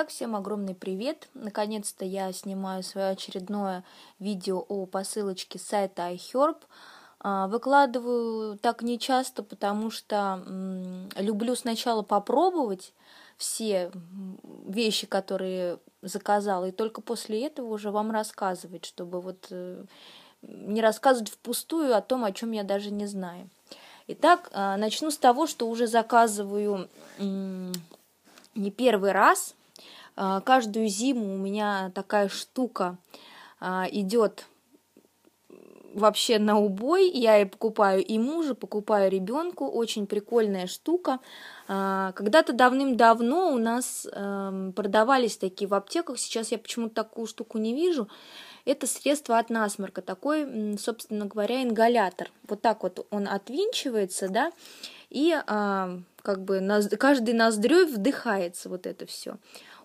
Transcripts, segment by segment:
Так, всем огромный привет! Наконец-то я снимаю свое очередное видео о посылочке сайта iHerb. А, выкладываю так нечасто, потому что люблю сначала попробовать все вещи, которые заказала, и только после этого уже вам рассказывать, чтобы вот э, не рассказывать впустую о том, о чем я даже не знаю. Итак, а, начну с того, что уже заказываю не первый раз – а, каждую зиму у меня такая штука а, идет вообще на убой. Я и покупаю и мужу, покупаю ребенку. Очень прикольная штука. А, когда-то давным-давно у нас эм, продавались такие в аптеках. Сейчас я почему-то такую штуку не вижу. Это средство от насморка. Такой, собственно говоря, ингалятор. Вот так вот он отвинчивается, да, и а, как бы наз... каждый ноздрёй вдыхается вот это все.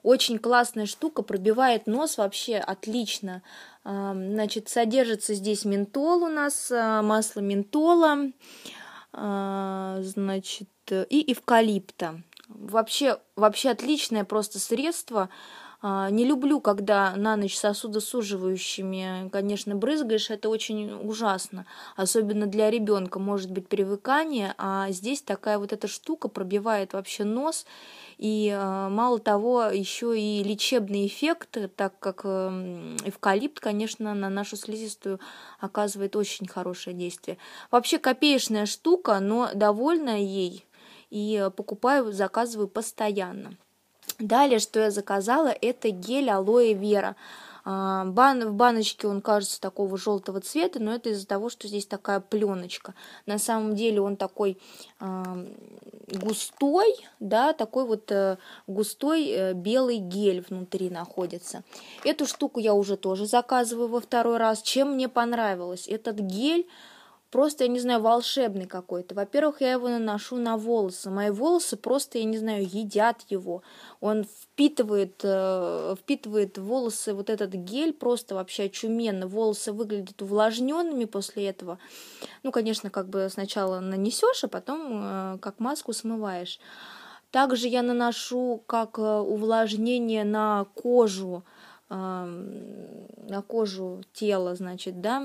Очень классная штука, пробивает нос вообще отлично. А, значит, содержится здесь ментол у нас, а, масло ментола, а, значит, и эвкалипта. Вообще, вообще отличное просто средство. А, не люблю, когда на ночь сосудосуживающими, конечно, брызгаешь, это очень ужасно. Особенно для ребенка может быть привыкание, а здесь такая вот эта штука пробивает вообще нос. И а, мало того, еще и лечебный эффект, так как эм, эвкалипт, конечно, на нашу слизистую оказывает очень хорошее действие. Вообще копеечная штука, но довольна ей и э, покупаю, заказываю постоянно. Далее, что я заказала, это гель алоэ вера. А, бан, в баночке он кажется такого желтого цвета, но это из-за того, что здесь такая пленочка. На самом деле он такой э, густой, да, такой вот э, густой э, белый гель внутри находится. Эту штуку я уже тоже заказываю во второй раз. Чем мне понравилось? Этот гель просто, я не знаю, волшебный какой-то. Во-первых, я его наношу на волосы. Мои волосы просто, я не знаю, едят его. Он впитывает, э, впитывает волосы, вот этот гель просто вообще очуменно. Волосы выглядят увлажненными после этого. Ну, конечно, как бы сначала нанесешь, а потом э, как маску смываешь. Также я наношу как э, увлажнение на кожу, эм, на кожу тела, значит, да,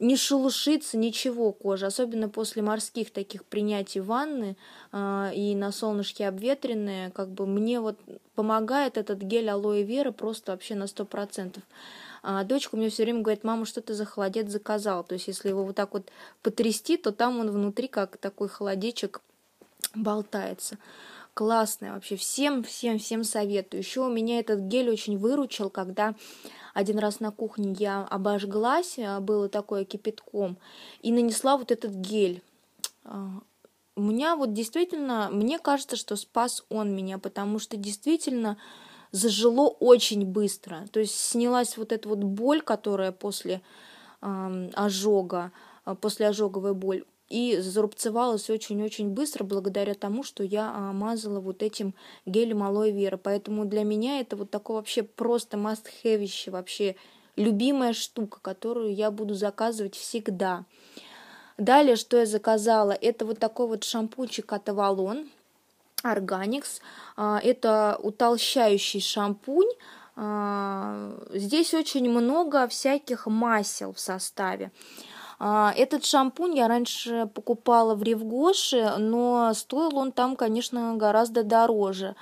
не шелушится ничего кожа, особенно после морских таких принятий ванны э, и на солнышке обветренные, как бы мне вот помогает этот гель алоэ вера просто вообще на 100%. А дочка мне все время говорит, мама, что ты за холодец заказал? То есть, если его вот так вот потрясти, то там он внутри как такой холодечек болтается классная вообще. Всем, всем, всем советую. Еще у меня этот гель очень выручил, когда один раз на кухне я обожглась, э, было такое кипятком, и нанесла вот этот гель. А, у меня вот действительно, мне кажется, что спас он меня, потому что действительно зажило очень быстро. То есть снялась вот эта вот боль, которая после э, ожога, после ожоговой боль и зарубцевалась очень-очень быстро благодаря тому, что я а, мазала вот этим гелем алоэ вера. Поэтому для меня это вот такое вообще просто must-have вообще любимая штука, которую я буду заказывать всегда. Далее, что я заказала, это вот такой вот шампунчик от Avalon Organics. А, это утолщающий шампунь. А, здесь очень много всяких масел в составе. А, этот шампунь я раньше покупала в Ревгоше, но стоил он там, конечно, гораздо дороже.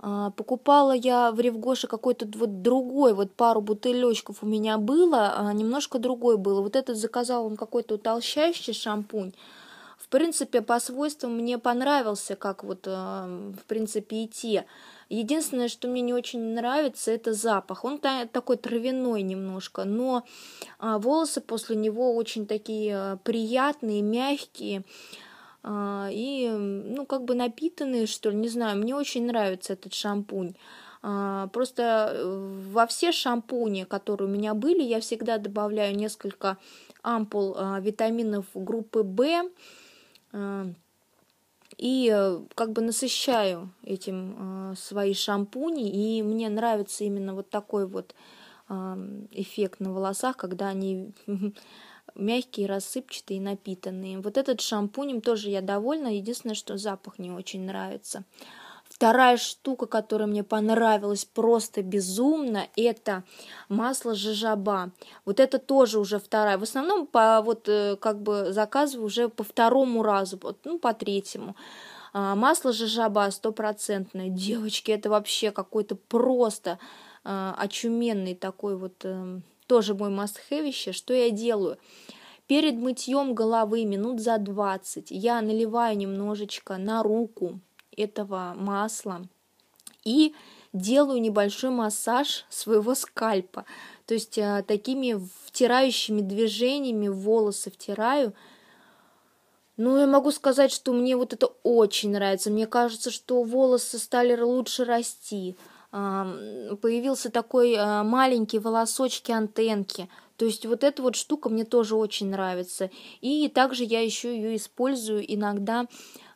А, покупала я в Ревгоше какой-то вот другой, вот пару бутылечков у меня было, а, немножко другой было. Вот этот заказал он какой-то утолщающий шампунь в принципе, по свойствам мне понравился, как вот, эм, в принципе, и те. Единственное, что мне не очень нравится, это запах. Он такой травяной немножко, но а, волосы после него очень такие э, приятные, мягкие а, и, ну, как бы напитанные, что ли, не знаю, мне очень нравится этот шампунь. А, просто э, во все шампуни, которые у меня были, я всегда добавляю несколько ампул витаминов группы В, Эм, и э, как бы насыщаю этим э, свои шампуни, и мне нравится именно вот такой вот эм, эффект на волосах, когда они мягкие, рассыпчатые, напитанные. Вот этот шампунем тоже я довольна, единственное, что запах не очень нравится. Вторая штука, которая мне понравилась просто безумно, это масло жижаба. Вот это тоже уже вторая. В основном по вот э, как бы заказываю уже по второму разу, вот ну по третьему. А, масло жижаба стопроцентное. Девочки, это вообще какой-то просто э, очуменный такой вот э, тоже мой must-have что я делаю. Перед мытьем головы минут за 20 я наливаю немножечко на руку этого масла и делаю небольшой массаж своего скальпа. То есть э, такими втирающими движениями волосы втираю. Ну, я могу сказать, что мне вот это очень нравится. Мне кажется, что волосы стали лучше расти. Появился такой э, маленький волосочки антенки. То есть вот эта вот штука мне тоже очень нравится. И также я еще ее использую иногда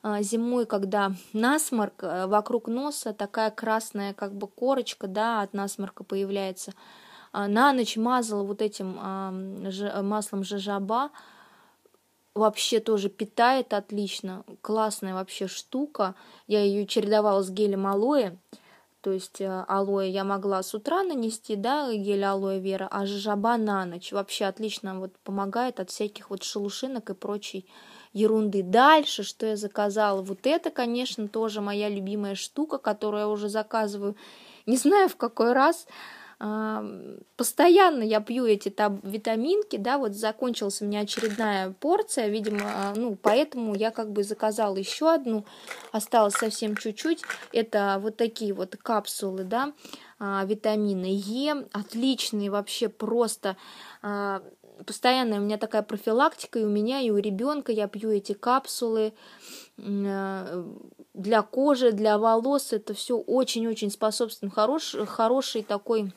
а, зимой, когда насморк, э, вокруг носа такая красная как бы корочка, да, от насморка появляется. А, на ночь мазала вот этим маслом жажаба, вообще тоже питает отлично, классная вообще штука. Я ее чередовала с гелем алоэ, то есть э, алоэ я могла с утра нанести, да, гель алоэ вера, а жажаба на ночь вообще отлично вот помогает от всяких вот шелушинок и прочей ерунды дальше, что я заказала. Вот это, конечно, тоже моя любимая штука, которую я уже заказываю. Не знаю в какой раз. А, постоянно я пью эти там витаминки, да, вот закончилась у меня очередная порция, видимо, а, ну, поэтому я как бы заказала еще одну, осталось совсем чуть-чуть, это вот такие вот капсулы, да, а, витамины Е, отличные вообще просто постоянно у меня такая профилактика, и у меня, и у ребенка я пью эти капсулы э, для кожи, для волос. Это все очень-очень способствует ну, хорош, хороший такой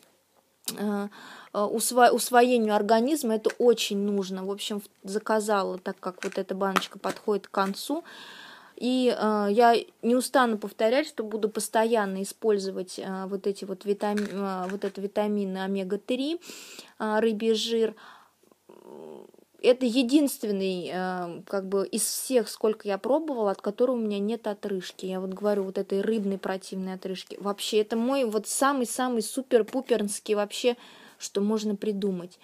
э, э, усво... усвоению организма. Это очень нужно. В общем, заказала, так как вот эта баночка подходит к концу. И э, я не устану повторять, что буду постоянно использовать э, вот эти вот витами, э, вот это витамины омега-3, э, рыбий жир. Э, это единственный, э, как бы, из всех, сколько я пробовала, от которого у меня нет отрыжки. Я вот говорю, вот этой рыбной противной отрыжки. Вообще, это мой вот самый-самый супер-пупернский вообще, что можно придумать.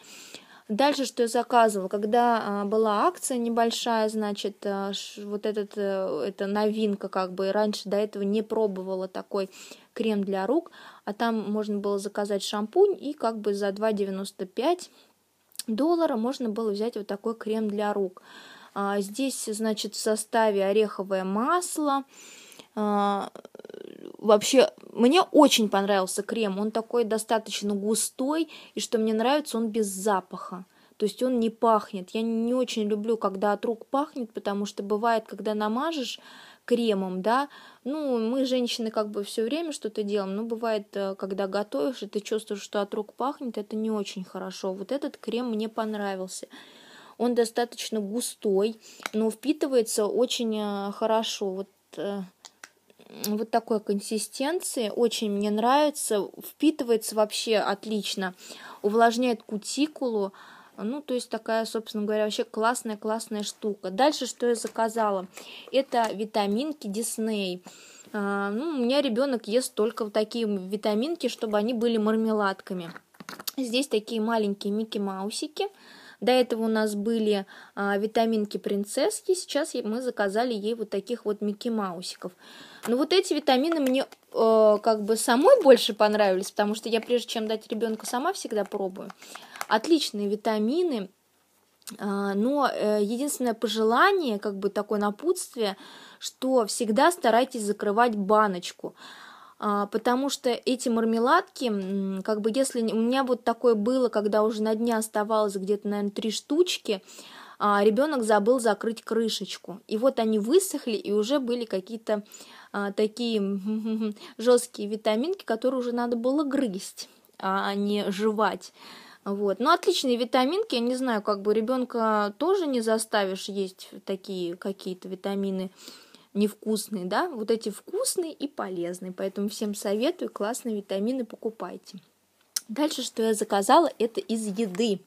Дальше, что я заказывала, когда а, была акция небольшая, значит, а, ш, вот этот, а, э, это новинка, как бы, раньше до этого не пробовала такой крем для рук, а там можно было заказать шампунь и как бы за 2,95 доллара можно было взять вот такой крем для рук. А, здесь, значит, в составе ореховое масло. А, вообще, мне очень понравился крем. Он такой достаточно густой, и что мне нравится, он без запаха. То есть он не пахнет. Я не очень люблю, когда от рук пахнет, потому что бывает, когда намажешь кремом, да, ну, мы, женщины, как бы все время что-то делаем, но бывает, э, когда готовишь, и ты чувствуешь, что от рук пахнет, это не очень хорошо. Вот этот крем мне понравился. Он достаточно густой, но впитывается очень э, хорошо. Вот э, вот такой консистенции, очень мне нравится, впитывается вообще отлично, увлажняет кутикулу, ну, то есть такая, собственно говоря, вообще классная-классная штука. Дальше, что я заказала, это витаминки Дисней. А, ну, у меня ребенок ест только вот такие витаминки, чтобы они были мармеладками. Здесь такие маленькие Микки Маусики. До этого у нас были а, витаминки принцесски, сейчас мы заказали ей вот таких вот Микки Маусиков. Но ну, вот эти витамины мне э, как бы самой больше понравились, потому что я прежде чем дать ребенку сама всегда пробую отличные витамины, а, но э, единственное пожелание, как бы такое напутствие, что всегда старайтесь закрывать баночку а, потому что эти мармеладки, как бы если у меня вот такое было, когда уже на дне оставалось где-то, наверное, три штучки, а, ребенок забыл закрыть крышечку. И вот они высохли, и уже были какие-то такие жесткие витаминки, которые уже надо было грызть, а не жевать. Вот. но ну, отличные витаминки, я не знаю, как бы ребенка тоже не заставишь есть такие какие-то витамины невкусные, да, вот эти вкусные и полезные, поэтому всем советую, классные витамины покупайте. Дальше, что я заказала, это из еды.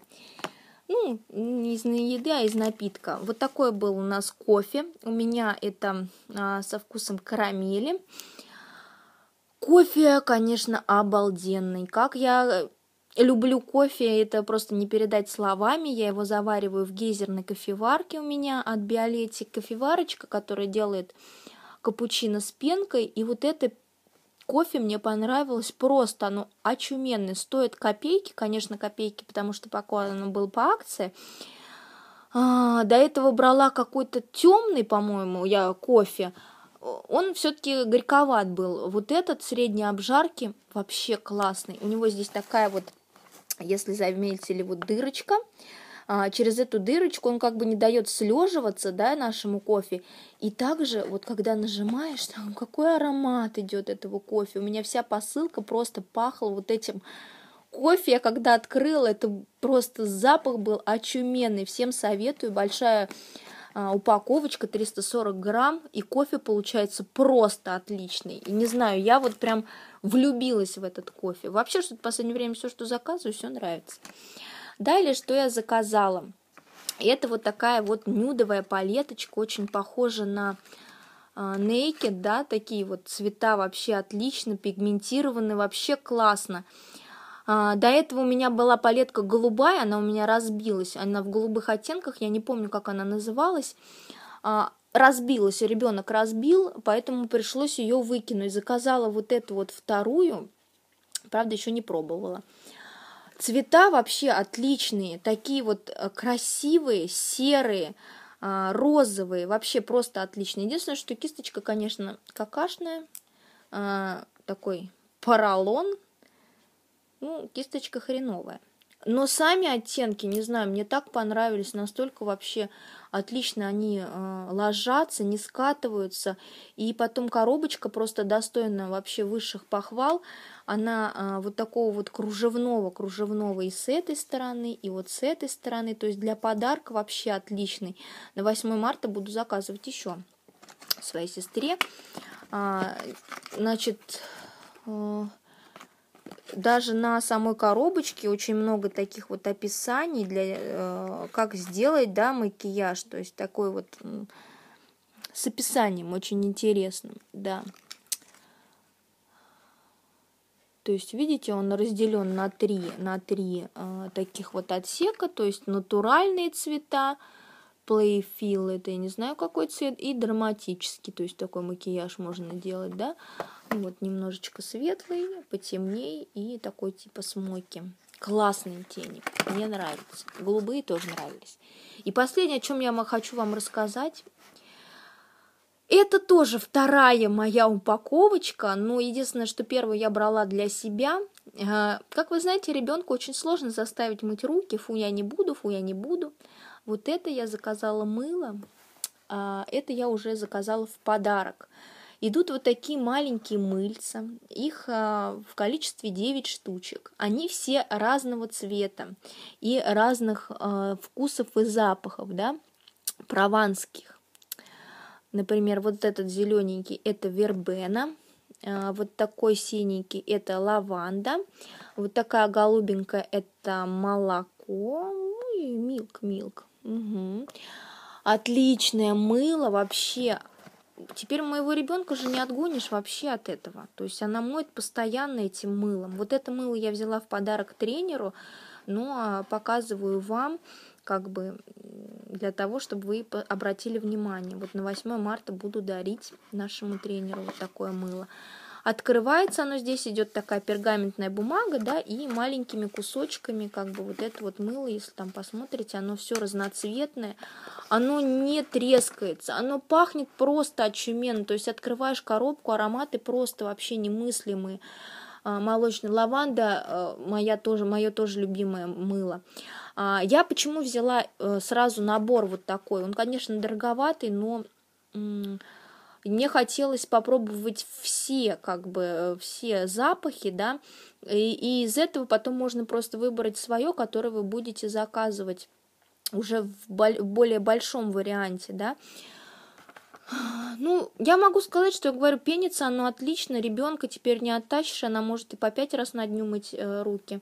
Ну, не из еды, а из напитка. Вот такой был у нас кофе. У меня это а, со вкусом карамели. Кофе, конечно, обалденный. Как я люблю кофе, это просто не передать словами. Я его завариваю в гейзерной кофеварке у меня от Биолетик кофеварочка, которая делает капучино с пенкой. И вот это кофе мне понравилось просто, оно очуменное. Стоит копейки, конечно, копейки, потому что пока оно было по акции. А, до этого брала какой-то темный, по-моему, я кофе. Он все-таки горьковат был. Вот этот средней обжарки вообще классный. У него здесь такая вот если заметили, вот дырочка, а, через эту дырочку он как бы не дает слеживаться, да, нашему кофе. И также вот когда нажимаешь, там какой аромат идет этого кофе. У меня вся посылка просто пахла вот этим кофе. Я когда открыла, это просто запах был очуменный. Всем советую. Большая а, упаковочка 340 грамм, и кофе получается просто отличный. И не знаю, я вот прям влюбилась в этот кофе. Вообще, что-то в последнее время все, что заказываю, все нравится. Далее, что я заказала. Это вот такая вот нюдовая палеточка, очень похожа на а, Naked, да, такие вот цвета вообще отлично, пигментированы, вообще классно. А, до этого у меня была палетка голубая, она у меня разбилась, она в голубых оттенках, я не помню, как она называлась. А, разбилась, ребенок разбил, поэтому пришлось ее выкинуть. Заказала вот эту вот вторую, правда, еще не пробовала. Цвета вообще отличные, такие вот э, красивые, серые, а, розовые, вообще просто отличные. Единственное, что кисточка, конечно, какашная, такой поролон, ну, кисточка хреновая. Но сами оттенки, не знаю, мне так понравились, настолько вообще отлично они э, ложатся, не скатываются. И потом коробочка просто достойна вообще высших похвал. Она э, вот такого вот кружевного, кружевного и с этой стороны, и вот с этой стороны. То есть для подарка вообще отличный. На 8 марта буду заказывать еще своей сестре. А, значит... Э, даже на самой коробочке очень много таких вот описаний для э, как сделать да макияж то есть такой вот с описанием очень интересным да то есть видите он разделен на три на три э, таких вот отсека то есть натуральные цвета плейфил, это я не знаю какой цвет, и драматический, то есть такой макияж можно делать, да, вот немножечко светлый, потемней и такой типа смоки. Классные тени, мне нравятся, голубые тоже нравились. И последнее, о чем я хочу вам рассказать, это тоже вторая моя упаковочка, но единственное, что первую я брала для себя. Э, как вы знаете, ребенку очень сложно заставить мыть руки, фу, я не буду, фу, я не буду. Вот это я заказала мыло, а это я уже заказала в подарок. Идут вот такие маленькие мыльца, их а, в количестве 9 штучек. Они все разного цвета и разных а, вкусов и запахов, да, прованских. Например, вот этот зелененький – это вербена, а, вот такой синенький – это лаванда, вот такая голубенькая – это молоко, ну милк, милк. Угу. Отличное мыло вообще. Теперь моего ребенка же не отгонишь вообще от этого. То есть она моет постоянно этим мылом. Вот это мыло я взяла в подарок тренеру, но ну, а показываю вам как бы для того, чтобы вы обратили внимание. Вот на 8 марта буду дарить нашему тренеру вот такое мыло. Открывается оно здесь, идет такая пергаментная бумага, да, и маленькими кусочками, как бы вот это вот мыло, если там посмотрите, оно все разноцветное, оно не трескается, оно пахнет просто очуменно, то есть открываешь коробку, ароматы просто вообще немыслимые а, молочный лаванда э, моя тоже мое тоже любимое мыло а, я почему взяла э, сразу набор вот такой он конечно дороговатый но мне хотелось попробовать все, как бы, э, все запахи, да, и, и из этого потом можно просто выбрать свое, которое вы будете заказывать уже в, бол- в более большом варианте, да. Ну, я могу сказать, что я говорю, пенится оно отлично, ребенка теперь не оттащишь, она может и по пять раз на дню мыть э, руки.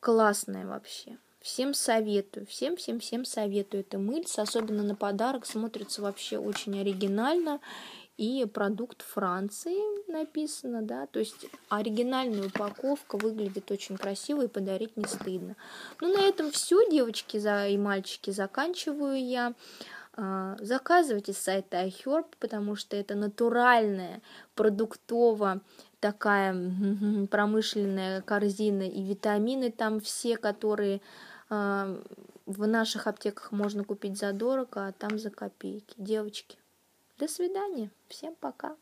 Классное вообще. Всем советую, всем-всем-всем советую. Это мыльца, особенно на подарок, смотрится вообще очень оригинально. И продукт Франции написано, да, то есть оригинальная упаковка выглядит очень красиво и подарить не стыдно. Ну, на этом все, девочки и мальчики, заканчиваю я а, заказывайте с сайта iHerb, потому что это натуральная, продуктовая такая промышленная корзина и витамины там все, которые в наших аптеках можно купить за дорого, а там за копейки. Девочки, до свидания, всем пока.